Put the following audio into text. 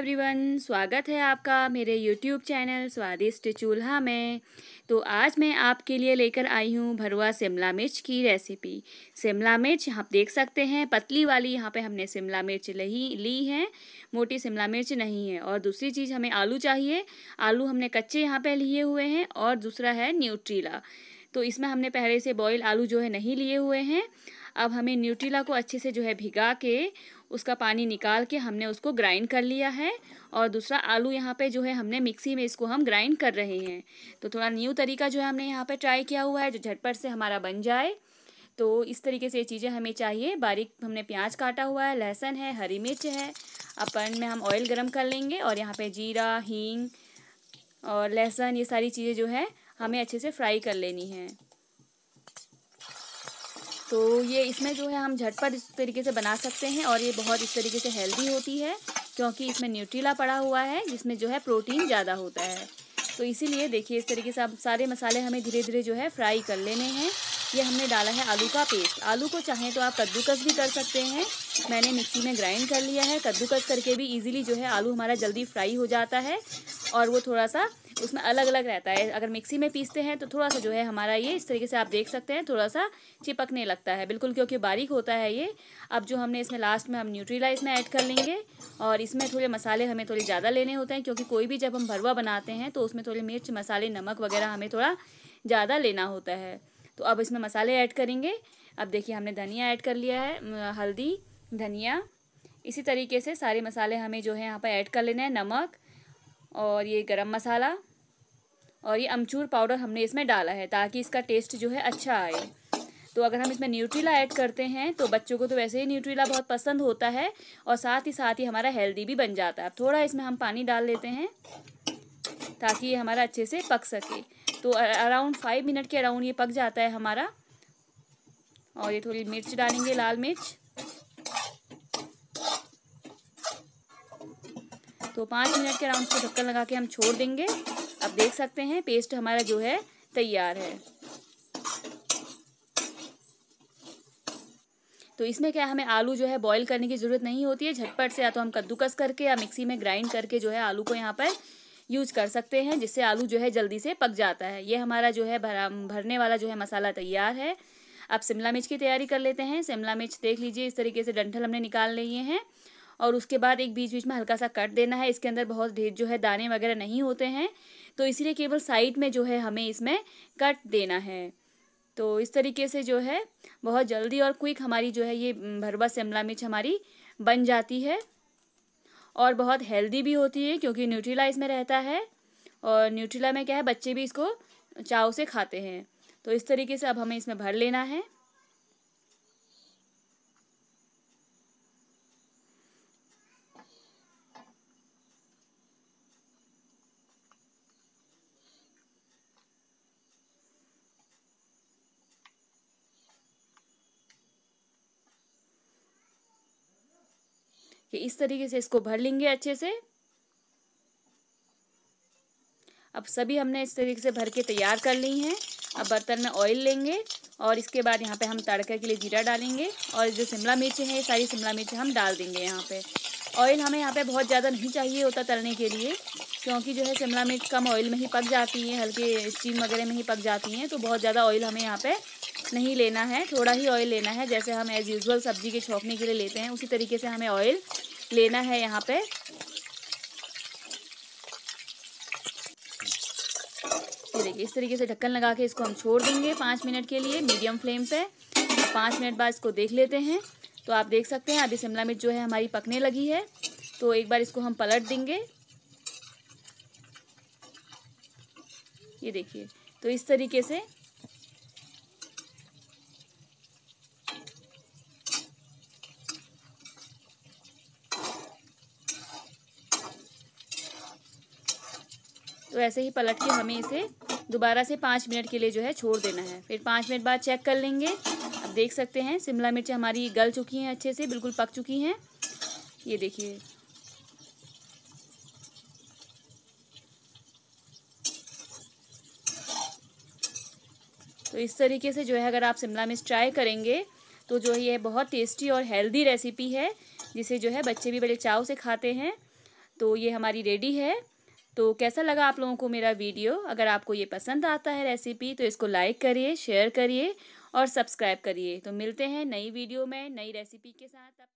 everyone स्वागत है आपका मेरे यूट्यूब चैनल स्वादिष्ट चूल्हा में तो आज मैं आपके लिए लेकर आई हूँ भरुआ शिमला मिर्च की रेसिपी शिमला मिर्च आप देख सकते हैं पतली वाली यहाँ पे हमने शिमला मिर्च ली ली है मोटी शिमला मिर्च नहीं है और दूसरी चीज़ हमें आलू चाहिए आलू हमने कच्चे यहाँ पर लिए हुए हैं और दूसरा है न्यूट्रीला तो इसमें हमने पहले से बॉयल आलू जो है नहीं लिए हुए हैं अब हमें न्यूट्रीला को अच्छे से जो है भिगा के उसका पानी निकाल के हमने उसको ग्राइंड कर लिया है और दूसरा आलू यहाँ पे जो है हमने मिक्सी में इसको हम ग्राइंड कर रहे हैं तो थोड़ा न्यू तरीका जो है हमने यहाँ पे ट्राई किया हुआ है जो झटपट से हमारा बन जाए तो इस तरीके से ये चीज़ें हमें चाहिए बारीक हमने प्याज काटा हुआ है लहसुन है हरी मिर्च है अपन में हम ऑयल गर्म कर लेंगे और यहाँ पर जीरा हींग और लहसुन ये सारी चीज़ें जो है हमें अच्छे से फ्राई कर लेनी है तो ये इसमें जो है हम झटपट इस तरीके से बना सकते हैं और ये बहुत इस तरीके से हेल्दी होती है क्योंकि इसमें न्यूट्रीला पड़ा हुआ है जिसमें जो है प्रोटीन ज़्यादा होता है तो इसीलिए देखिए इस तरीके से अब सारे मसाले हमें धीरे धीरे जो है फ्राई कर लेने हैं ये हमने डाला है आलू का पेस्ट आलू को चाहें तो आप कद्दूकस भी कर सकते हैं मैंने मिक्सी में ग्राइंड कर लिया है कद्दूकस करके भी इजीली जो है आलू हमारा जल्दी फ्राई हो जाता है और वो थोड़ा सा उसमें अलग अलग रहता है अगर मिक्सी में पीसते हैं तो थोड़ा सा जो है हमारा ये इस तरीके से आप देख सकते हैं थोड़ा सा चिपकने लगता है बिल्कुल क्योंकि बारीक होता है ये अब जो हमने इसमें लास्ट में हम न्यूट्रीला इसमें ऐड कर लेंगे और इसमें थोड़े मसाले हमें थोड़े ज़्यादा लेने होते हैं क्योंकि कोई भी जब हम भरवा बनाते हैं तो उसमें थोड़े मिर्च मसाले नमक वगैरह हमें थोड़ा ज़्यादा लेना होता है तो अब इसमें मसाले ऐड करेंगे अब देखिए हमने धनिया ऐड कर लिया है हल्दी धनिया इसी तरीके से सारे मसाले हमें जो है यहाँ पर ऐड कर लेना है नमक और ये गरम मसाला और ये अमचूर पाउडर हमने इसमें डाला है ताकि इसका टेस्ट जो है अच्छा आए तो अगर हम इसमें न्यूट्रीला ऐड करते हैं तो बच्चों को तो वैसे ही न्यूट्रीला बहुत पसंद होता है और साथ ही साथ ही हमारा हेल्दी भी बन जाता है अब थोड़ा इसमें हम पानी डाल लेते हैं ताकि ये हमारा अच्छे से पक सके तो अराउंड फाइव मिनट के अराउंड ये पक जाता है हमारा और ये थोड़ी मिर्च डालेंगे लाल मिर्च तो पाँच मिनट के अराउंड उसको ढक्कन लगा के हम छोड़ देंगे अब देख सकते हैं पेस्ट हमारा जो है तैयार है तो इसमें क्या हमें आलू जो है बॉईल करने की ज़रूरत नहीं होती है झटपट से या तो हम कद्दूकस करके या मिक्सी में ग्राइंड करके जो है आलू को यहाँ पर यूज कर सकते हैं जिससे आलू जो है जल्दी से पक जाता है ये हमारा जो है भरा भरने वाला जो है मसाला तैयार है अब शिमला मिर्च की तैयारी कर लेते हैं शिमला मिर्च देख लीजिए इस तरीके से डंठल हमने निकाल लिए हैं और उसके बाद एक बीच बीच में हल्का सा कट देना है इसके अंदर बहुत ढेर जो है दाने वगैरह नहीं होते हैं तो इसलिए केवल साइड में जो है हमें इसमें कट देना है तो इस तरीके से जो है बहुत जल्दी और क्विक हमारी जो है ये भरवा शिमला मिर्च हमारी बन जाती है और बहुत हेल्दी भी होती है क्योंकि न्यूट्रीला इसमें रहता है और न्यूट्रीला में क्या है बच्चे भी इसको चाव से खाते हैं तो इस तरीके से अब हमें इसमें भर लेना है कि इस तरीके से इसको भर लेंगे अच्छे से अब सभी हमने इस तरीके से भर के तैयार कर ली हैं अब बर्तन में ऑयल लेंगे और इसके बाद यहाँ पे हम तड़के के लिए जीरा डालेंगे और जो शिमला मिर्च है ये सारी शिमला मिर्च हम डाल देंगे यहाँ पे ऑयल हमें यहाँ पे बहुत ज़्यादा नहीं चाहिए होता तलने के लिए क्योंकि जो है शिमला मिर्च कम ऑयल में ही पक जाती है हल्के स्टीम वगैरह में ही पक जाती हैं तो बहुत ज़्यादा ऑयल हमें यहाँ पर नहीं लेना है थोड़ा ही ऑयल लेना है जैसे हम एज़ यूज़ुअल सब्जी के छौकने के लिए लेते हैं उसी तरीके से हमें ऑयल लेना है यहाँ पे देखिए इस तरीके से ढक्कन लगा के इसको हम छोड़ देंगे पाँच मिनट के लिए मीडियम फ्लेम पे पाँच मिनट बाद इसको देख लेते हैं तो आप देख सकते हैं अभी शिमला मिर्च जो है हमारी पकने लगी है तो एक बार इसको हम पलट देंगे ये देखिए तो इस तरीके से तो ऐसे ही पलट के हमें इसे दोबारा से पाँच मिनट के लिए जो है छोड़ देना है फिर पाँच मिनट बाद चेक कर लेंगे अब देख सकते हैं शिमला मिर्च हमारी गल चुकी हैं अच्छे से बिल्कुल पक चुकी हैं ये देखिए तो इस तरीके से जो है अगर आप शिमला मिर्च ट्राई करेंगे तो जो है ये बहुत टेस्टी और हेल्दी रेसिपी है जिसे जो है बच्चे भी बड़े चाव से खाते हैं तो ये हमारी रेडी है तो कैसा लगा आप लोगों को मेरा वीडियो अगर आपको ये पसंद आता है रेसिपी तो इसको लाइक करिए शेयर करिए और सब्सक्राइब करिए तो मिलते हैं नई वीडियो में नई रेसिपी के साथ